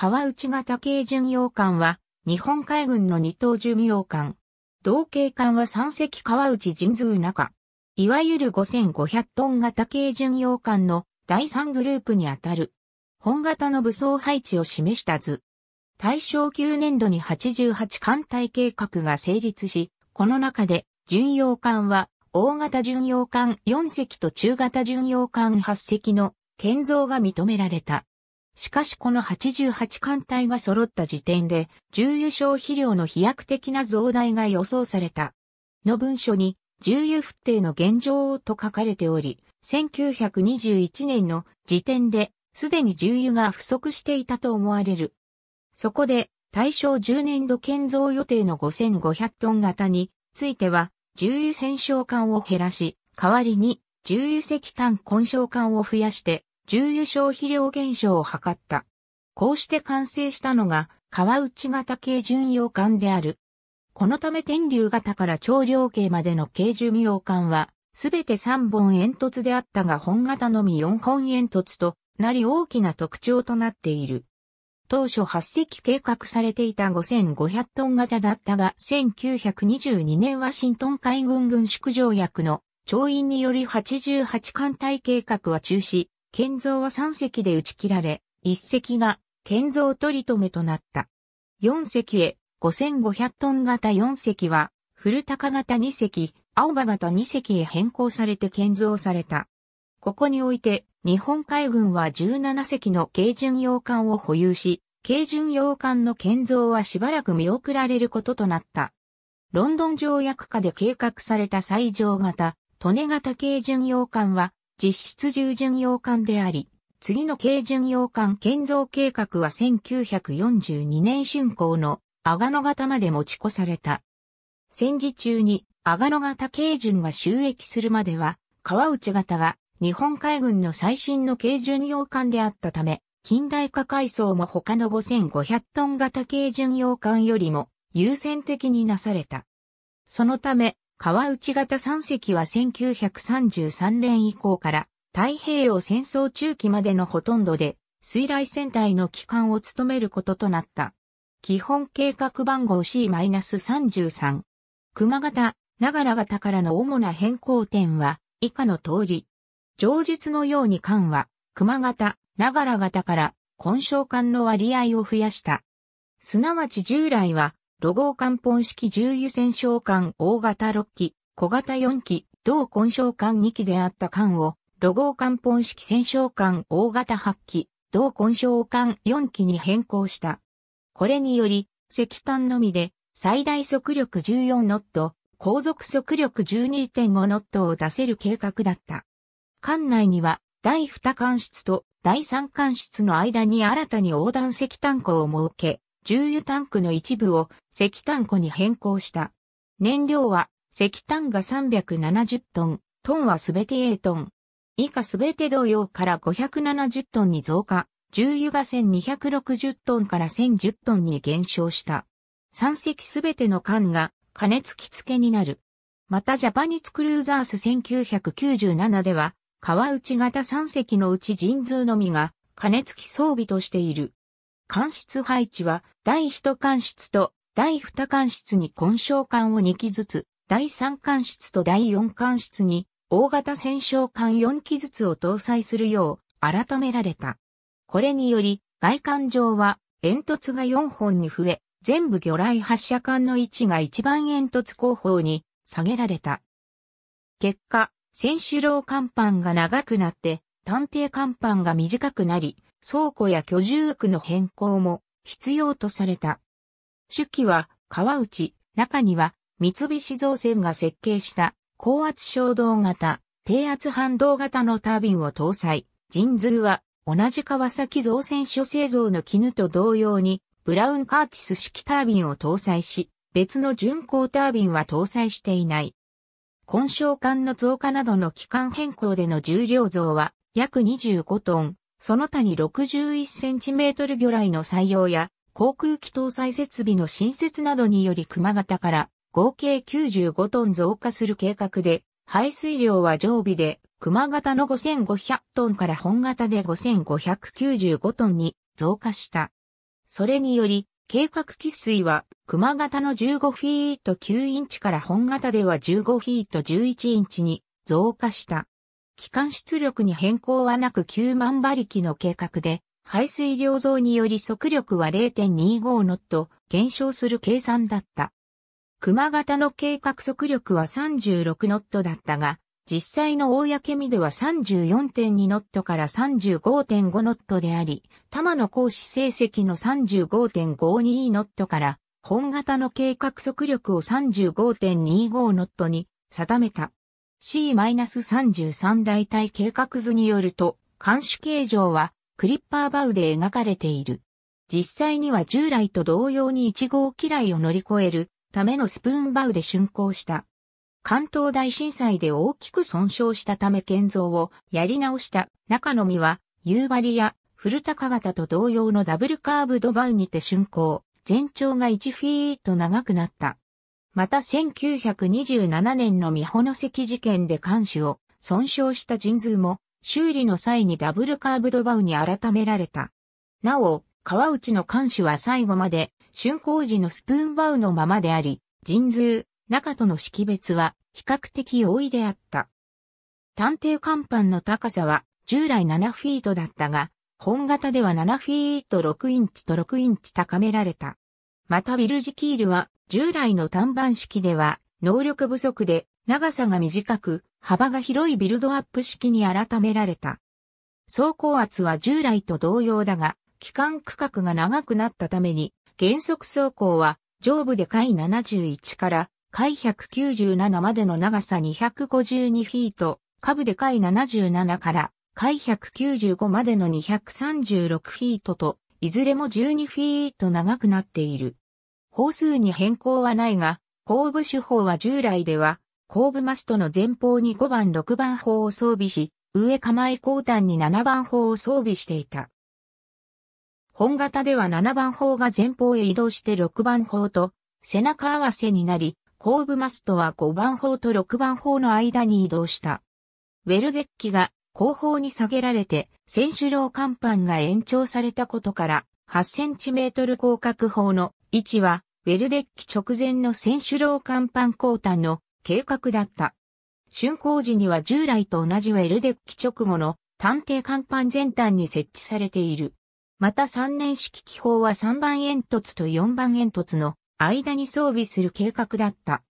川内型軽巡洋艦は、日本海軍の二等巡洋艦。同型艦は三隻川内神通中。いわゆる5500トン型軽巡洋艦の第3グループにあたる。本型の武装配置を示した図。大正9年度に88艦隊計画が成立し、この中で巡洋艦は大型巡洋艦4隻と中型巡洋艦8隻の建造が認められた。しかしこの88艦隊が揃った時点で、重油消費量の飛躍的な増大が予想された。の文書に、重油不定の現状と書かれており、1921年の時点で、すでに重油が不足していたと思われる。そこで、大正10年度建造予定の5500トン型については、重油戦勝艦を減らし、代わりに重油石炭混焼艦を増やして、重油消費量減少を図った。こうして完成したのが、川内型軽巡洋艦である。このため天竜型から長量型までの軽巡洋艦は、すべて3本煙突であったが本型のみ4本煙突となり大きな特徴となっている。当初8隻計画されていた5500トン型だったが1922年ワシントン海軍軍縮条約の調印により88艦隊計画は中止、建造は3隻で打ち切られ、1隻が建造取り留めとなった。4隻へ5500トン型4隻は、古高型2隻、青葉型2隻へ変更されて建造された。ここにおいて、日本海軍は17隻の軽巡洋艦を保有し、軽巡洋艦の建造はしばらく見送られることとなった。ロンドン条約下で計画された最上型、利根型軽巡洋艦は実質従順洋艦であり、次の軽巡洋艦建造計画は1942年春行の阿賀野型まで持ち越された。戦時中に阿賀野型軽巡が収益するまでは、川内型が日本海軍の最新の軽巡洋艦であったため、近代化改装も他の5500トン型軽巡洋艦よりも優先的になされた。そのため、川内型3隻は1933年以降から太平洋戦争中期までのほとんどで水雷戦隊の機関を務めることとなった。基本計画番号 C-33。熊型、長良型からの主な変更点は以下の通り。上述のように艦は熊型、長良型から混焼艦の割合を増やした。すなわち従来はロゴを艦本式重油戦勝艦大型6機、小型4機、同混焼艦2機であった艦を、ロゴを艦本式戦勝艦大型8機、同混焼艦4機に変更した。これにより、石炭のみで、最大速力14ノット、航続速力12.5ノットを出せる計画だった。艦内には、第2艦室と第3艦室の間に新たに横断石炭庫を設け、重油タンクの一部を石炭庫に変更した。燃料は石炭が370トン、トンはすべて A トン。以下すべて同様から570トンに増加、重油が1260トンから1010トンに減少した。3隻すべての缶が加熱着付けになる。またジャパニツクルーザース1997では、川内型3隻のうち人数のみが加熱機装備としている。間室配置は、第1間室と第2間室に根小管を2機ずつ、第3間室と第4間室に、大型戦小管4機ずつを搭載するよう、改められた。これにより、外観上は、煙突が4本に増え、全部魚雷発射管の位置が一番煙突後方に下げられた。結果、選手楼甲板が長くなって、探偵甲板が短くなり、倉庫や居住区の変更も必要とされた。手記は川内、中には三菱造船が設計した高圧衝動型、低圧反動型のタービンを搭載。人数は同じ川崎造船所製造の絹と同様にブラウンカーチス式タービンを搭載し、別の巡航タービンは搭載していない。混焼管の増加などの期間変更での重量増は約25トン、その他に61センチメートル魚雷の採用や、航空機搭載設備の新設などにより熊型から合計95トン増加する計画で、排水量は常備で、熊型の5500トンから本型で5595トンに増加した。それにより、計画喫水は、熊型の15フィート9インチから本型では15フィート11インチに増加した。機関出力に変更はなく9万馬力の計画で、排水量増により速力は0.25ノット減少する計算だった。熊型の計画速力は36ノットだったが、実際の大焼け身では34.2ノットから35.5ノットであり、玉の行使成績の35.52ノットから、本型の計画速力を35.25ノットに定めた。C-33 大体計画図によると、監視形状はクリッパーバウで描かれている。実際には従来と同様に1号機雷を乗り越えるためのスプーンバウで竣工した。関東大震災で大きく損傷したため建造をやり直した中の実は夕張や古高型と同様のダブルカーブドバウにて竣工。全長が1フィート長くなった。また1927年の美保の関事件で看守を損傷した神通も修理の際にダブルカーブドバウに改められた。なお、川内の看守は最後まで竣工時のスプーンバウのままであり、神通、中との識別は比較的容易であった。探偵甲板の高さは従来7フィートだったが、本型では7フィート6インチと6インチ高められた。またウィルジキールは従来の単板式では能力不足で長さが短く幅が広いビルドアップ式に改められた。走行圧は従来と同様だが、機関区画が長くなったために、原則走行は上部で回71から回197までの長さ252フィート、下部で回77から回195までの236フィートといずれも12フィート長くなっている。方数に変更はないが、後部手法は従来では、後部マストの前方に5番6番砲を装備し、上構え後端に7番砲を装備していた。本型では7番砲が前方へ移動して6番砲と背中合わせになり、後部マストは5番砲と6番砲の間に移動した。ウェルデッキが後方に下げられて、選手楼甲板が延長されたことから、8センチメートル広角砲の位置は、ウェルデッキ直前の選手楼甲板交端の計画だった。竣工時には従来と同じウェルデッキ直後の探偵甲板全端に設置されている。また3年式機砲は3番煙突と4番煙突の間に装備する計画だった。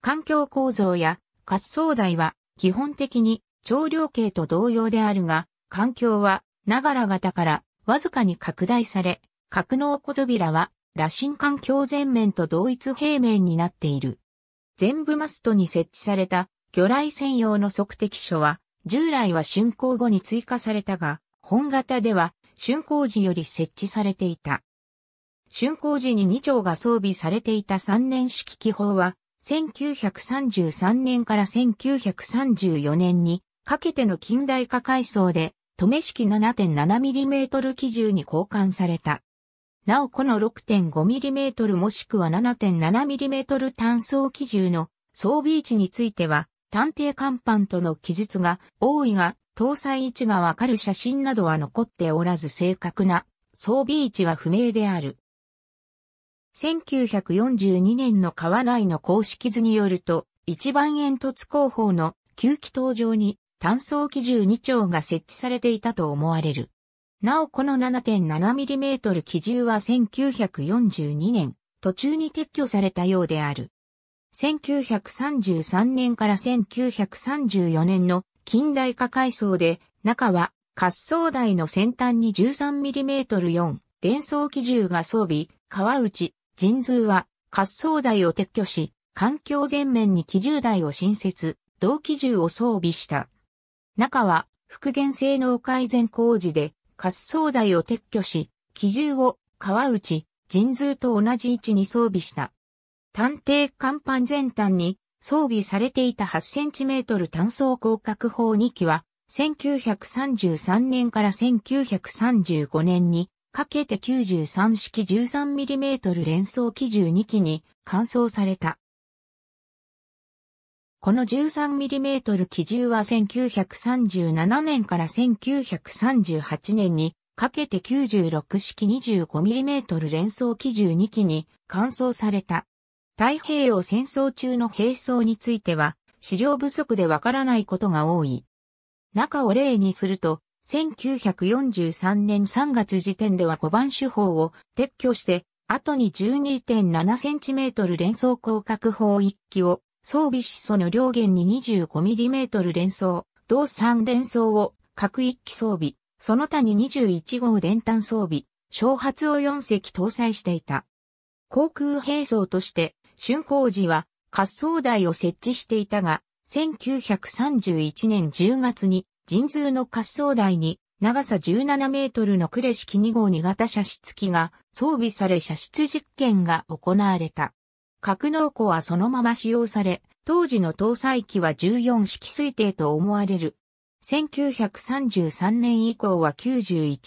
環境構造や滑走台は基本的に長量形と同様であるが、環境は、ながら型からわずかに拡大され、格納小扉は、羅針環境全面と同一平面になっている。全部マストに設置された魚雷専用の測定所は、従来は竣工後に追加されたが、本型では竣工時より設置されていた。竣工時に2丁が装備されていた3年式機砲は、1933年から1934年にかけての近代化改装で、留式 7.7mm 基準に交換された。なおこの 6.5mm もしくは 7.7mm 単装機銃の装備位置については、探偵甲板との記述が多いが、搭載位置がわかる写真などは残っておらず正確な装備位置は不明である。1942年の河内の公式図によると、一番煙突工法の旧機登場に単装機銃2丁が設置されていたと思われる。なおこの 7.7mm 機銃は1942年、途中に撤去されたようである。1933年から1934年の近代化改装で、中は滑走台の先端に 13mm4 連装機銃が装備、川内、神通は滑走台を撤去し、環境全面に機銃台を新設、同機銃を装備した。中は復元性能改善工事で滑走台を撤去し、機銃を川内、神通と同じ位置に装備した。探偵甲板全端に装備されていた8センチメートル単装広角砲2機は、1933年から1935年にかけて93式 13mm 連装機銃2機に換装された。この 13mm 機銃は1937年から1938年にかけて96式 25mm 連装機銃2機に換装された。太平洋戦争中の兵装については資料不足でわからないことが多い。中を例にすると、1943年3月時点では5番手法を撤去して、後に 12.7cm 連装広角砲1機を装備しその両弦に 25mm 連装、同3連装を各1機装備、その他に21号電端装備、小発を4隻搭載していた。航空兵装として、竣工時は滑走台を設置していたが、1931年10月に神通の滑走台に長さ17メートルの呉式2号2型射出機が装備され射出実験が行われた。格納庫はそのまま使用され、当時の搭載機は14式推定と思われる。1933年以降は91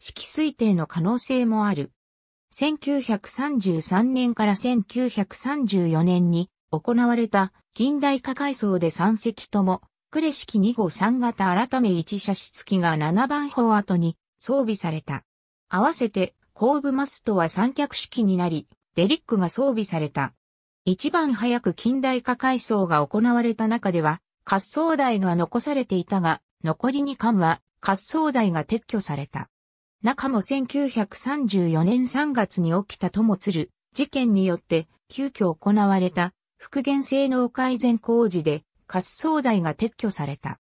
式推定の可能性もある。1933年から1934年に行われた近代化改装で3隻とも、クレ式2号3型改め1射付機が7番砲跡に装備された。合わせて後部マストは三脚式になり、デリックが装備された。一番早く近代化改装が行われた中では、滑走台が残されていたが、残り2巻は滑走台が撤去された。中も1934年3月に起きたともつる事件によって急遽行われた復元性能改善工事で滑走台が撤去された。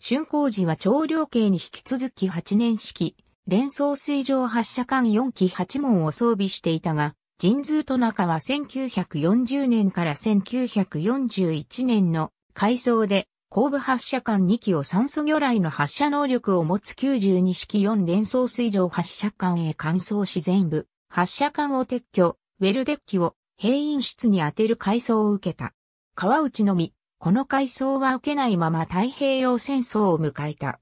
竣工時は長量計に引き続き8年式、連装水上発射管4機8門を装備していたが、神通と中は1940年から1941年の改装で後部発射艦2機を酸素魚雷の発射能力を持つ92式4連装水上発射艦へ換装し全部発射艦を撤去、ウェルデッキを兵員室に当てる改装を受けた。川内のみ、この改装は受けないまま太平洋戦争を迎えた。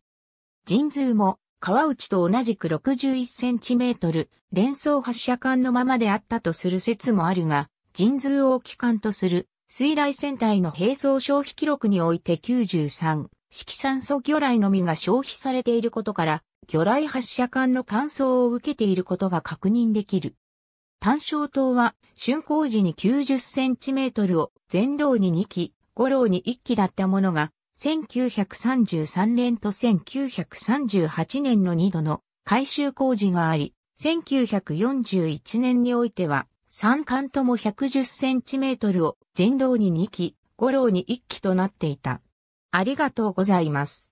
神通も川内と同じく 61cm 連想発射管のままであったとする説もあるが、人数を機関とする水雷戦隊の並走消費記録において93、色酸素魚雷のみが消費されていることから、魚雷発射管の乾燥を受けていることが確認できる。単焦灯は、竣工時に90センチメートルを、全楼に2機、五楼に1機だったものが、1933年と1938年の2度の改修工事があり、1941年においては、3巻とも110センチメートルを全道に2機、5楼に1機となっていた。ありがとうございます。